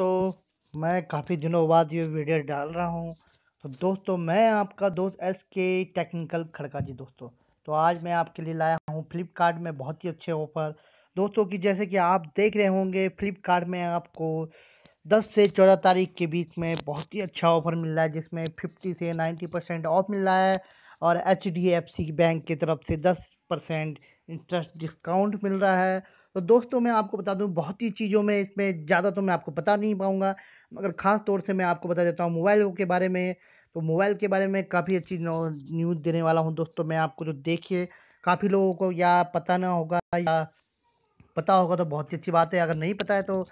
दोस्तों मैं काफ़ी दिनों बाद ये वीडियो डाल रहा हूँ तो दोस्तों मैं आपका दोस्त एस के टेक्निकल खड़का जी दोस्तों तो आज मैं आपके लिए लाया हूँ फ्लिपकार्ट में बहुत ही अच्छे ऑफ़र दोस्तों कि जैसे कि आप देख रहे होंगे फ्लिपकार्ट में आपको 10 से 14 तारीख के बीच में बहुत ही अच्छा ऑफ़र मिल रहा है जिसमें फिफ्टी से नाइन्टी परसेंट ऑफ मिल रहा है और एच बैंक की तरफ से दस परसेंट इंटरेस्ट डिस्काउंट मिल रहा है तो दोस्तों मैं आपको बता दूं बहुत ही चीज़ों में इसमें ज़्यादा तो मैं आपको बता नहीं पाऊँगा मगर ख़ास तौर से मैं आपको बता देता हूँ मोबाइल के बारे में तो मोबाइल के बारे में काफ़ी अच्छी न्यूज़ देने वाला हूँ दोस्तों मैं आपको जो देखिए काफ़ी लोगों को या पता ना होगा या पता होगा तो बहुत ही अच्छी बात है अगर नहीं पता है तो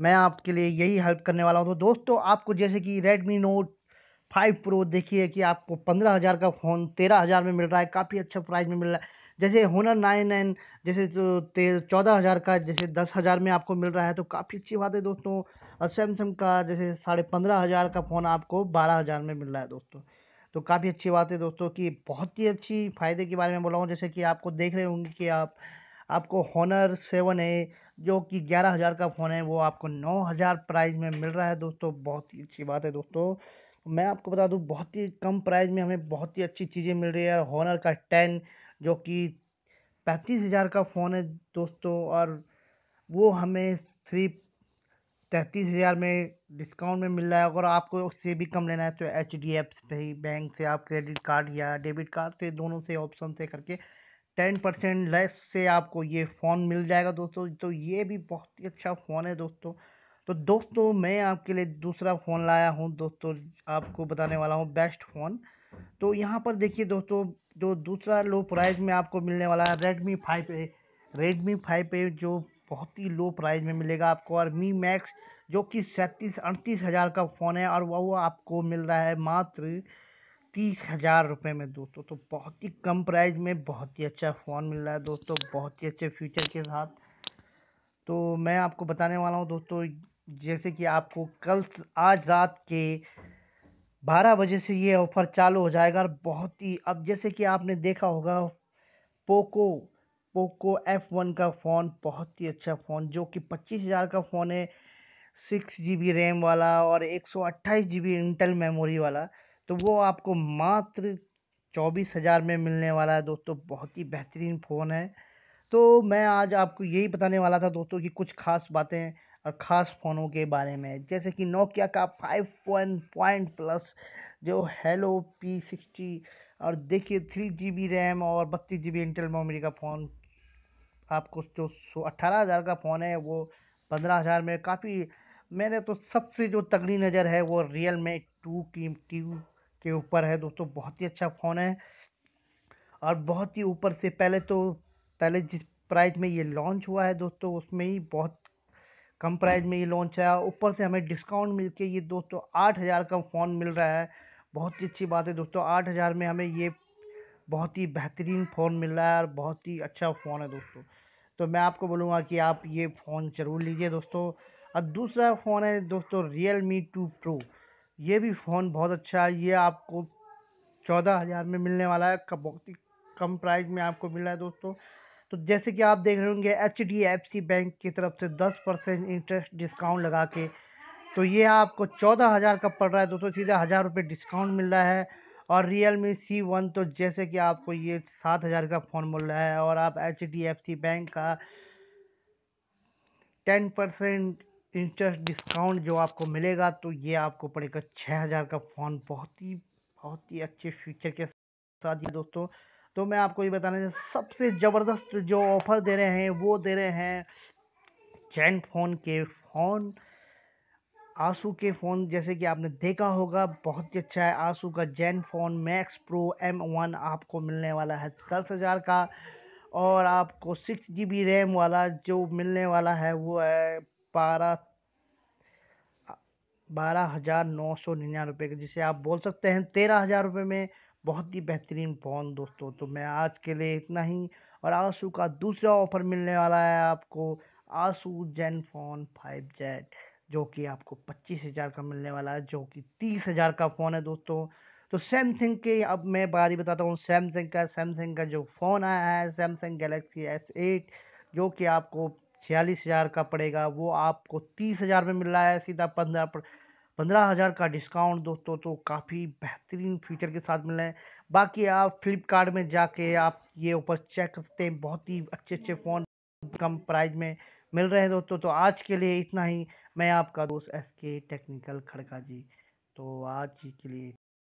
मैं आपके लिए यही हेल्प करने वाला हूँ तो दोस्तों आपको जैसे कि रेडमी नोट फाइव प्रो देखिए कि आपको पंद्रह हज़ार का फ़ोन तेरह हज़ार में मिल रहा है काफ़ी अच्छा प्राइस में मिल रहा है जैसे होनर नाइन नाइन जैसे जो तेल चौदह हज़ार का जैसे दस हज़ार में आपको मिल रहा है तो काफ़ी अच्छी बात है दोस्तों और सैमसंग का जैसे साढ़े पंद्रह हज़ार का फ़ोन आपको बारह हज़ार में मिल रहा है दोस्तों तो काफ़ी अच्छी बात है दोस्तों कि बहुत ही अच्छी फ़ायदे के बारे में बोला हूँ जैसे कि आपको देख रहे होंगे कि आप आपको होनर सेवन है जो कि ग्यारह हज़ार का फ़ोन है वो आपको नौ हज़ार प्राइस में मिल रहा है दोस्तों बहुत ही अच्छी बात है दोस्तों मैं आपको बता दूं बहुत ही कम प्राइस में हमें बहुत ही अच्छी चीज़ें मिल रही है और होनर का टेन जो कि पैंतीस हज़ार का फ़ोन है दोस्तों और वो हमें सिर्फ तैंतीस हज़ार में डिस्काउंट में मिल रहा है अगर आपको उससे भी कम लेना है तो H D F C bank से आप क्रेडिट कार्ड या डेबिट कार्ड से दोनों से ऑप्शन से करके टेन परसेंट लेस से आपको ये फ़ोन मिल जाएगा दोस्तों तो ये भी बहुत ही अच्छा फ़ोन है दोस्तों तो दोस्तों मैं आपके लिए दूसरा फ़ोन लाया हूँ दोस्तों आपको बताने वाला हूँ बेस्ट फ़ोन तो यहाँ पर देखिए दोस्तों जो दूसरा लो प्राइस में आपको मिलने वाला है Redmi five A Redmi five A जो बहुत ही लो प्राइस में मिलेगा आपको और मी मैक्स जो कि सैंतीस अड़तीस हज़ार का फ़ोन है और वह आपको मिल रहा है मात्र तीस हज़ार रुपये में दोस्तों तो बहुत ही कम प्राइस में बहुत ही अच्छा फ़ोन मिल रहा है दोस्तों बहुत ही अच्छे फीचर के साथ तो मैं आपको बताने वाला हूँ दोस्तों जैसे कि आपको कल आज रात के बारह बजे से ये ऑफ़र चालू हो जाएगा और बहुत ही अब जैसे कि आपने देखा होगा पोको पोको एफ़ वन का फ़ोन बहुत ही अच्छा फ़ोन जो कि पच्चीस हज़ार का फ़ोन है सिक्स जी बी रैम वाला और एक सौ अट्ठाईस जी बी इंटल मेमोरी वाला तो वो आपको मात्र चौबीस हज़ार में मिलने वाला है दोस्तों बहुत ही बेहतरीन फ़ोन है तो मैं आज आपको यही बताने वाला था दोस्तों कि कुछ ख़ास बातें और ख़ास फ़ोनों के बारे में जैसे कि नोकिया का फाइव पॉइंट पॉइंट प्लस जो हेलो पी सिक्सटी और देखिए थ्री जी बी रैम और बत्तीस जी बी इंटेल मेमोरी का फ़ोन आपको जो सो अट्ठारह हज़ार का फ़ोन है वो पंद्रह हज़ार में काफ़ी मेरे तो सबसे जो तगड़ी नज़र है वो रियल मे टू की टू के ऊपर है दोस्तों बहुत ही अच्छा फ़ोन है और बहुत ही ऊपर से पहले तो पहले जिस प्राइस में ये लॉन्च हुआ है दोस्तों उसमें ही बहुत कम प्राइस में ये लॉन्च आया ऊपर से हमें डिस्काउंट मिल के ये दोस्तों आठ हज़ार का फ़ोन मिल रहा है बहुत ही अच्छी बात है दोस्तों आठ हज़ार में हमें ये बहुत ही बेहतरीन फ़ोन मिल रहा है और बहुत ही अच्छा फ़ोन है दोस्तों तो मैं आपको बोलूँगा कि आप ये फ़ोन ज़रूर लीजिए दोस्तों और दूसरा फ़ोन है दोस्तों रियल मी टू प्रो ये भी फ़ोन बहुत अच्छा है ये आपको चौदह हज़ार में मिलने वाला है बहुत ही कम प्राइस में आपको मिल रहा है दोस्तों तो जैसे कि आप देख रहे होंगे H D F C bank की तरफ से दस परसेंट इंटरेस्ट डिस्काउंट लगा के तो ये आपको चौदह हज़ार का पड़ रहा है दोस्तों सीधे हज़ार रुपये डिस्काउंट मिल रहा है और रियल मी सी वन तो जैसे कि आपको ये सात हज़ार का फ़ोन मिल रहा है और आप H D F C bank का टेन परसेंट इंटरेस्ट डिस्काउंट जो आपको मिलेगा तो ये आपको पड़ेगा छः हज़ार का फ़ोन बहुत ही बहुत ही अच्छे फीचर के साथ ये दोस्तों तो मैं आपको ये बताना सबसे ज़बरदस्त जो ऑफ़र दे रहे हैं वो दे रहे हैं चैन फ़ोन के फ़ोन आंसू के फ़ोन जैसे कि आपने देखा होगा बहुत ही अच्छा है आंसू का Zenfone Max Pro M one आपको मिलने वाला है दस हज़ार का और आपको सिक्स जी बी रैम वाला जो मिलने वाला है वो है बारह बारह हज़ार नौ सौ निन्यानवे का जिसे आप बोल सकते हैं तेरह हज़ार रुपये में बहुत ही बेहतरीन फ़ोन दोस्तों तो मैं आज के लिए इतना ही और आंसू का दूसरा ऑफ़र मिलने वाला है आपको आंसू जेन फ़ोन फाइव जेड जो कि आपको पच्चीस हज़ार का मिलने वाला है जो कि तीस हज़ार का फ़ोन है दोस्तों तो सैमसंग के अब मैं बारी बताता हूँ सैमसंग का सैमसंग का जो फ़ोन आया है सैमसंग गैलेक्सी एस एट जो कि आपको छियालीस हज़ार का पड़ेगा वो आपको तीस हज़ार में मिल रहा है सीधा पंद्रह पंद्रह हज़ार का डिस्काउंट दोस्तों तो काफ़ी बेहतरीन फीचर के साथ मिल रहे है बाकी आप फ्लिपकार्ट में जाके आप ये ऊपर चेक कर सकते हैं बहुत ही अच्छे अच्छे फ़ोन कम प्राइस में मिल रहे हैं दोस्तों तो आज के लिए इतना ही मैं आपका दोस्त एस के टेक्निकल खड़का जी तो आज के लिए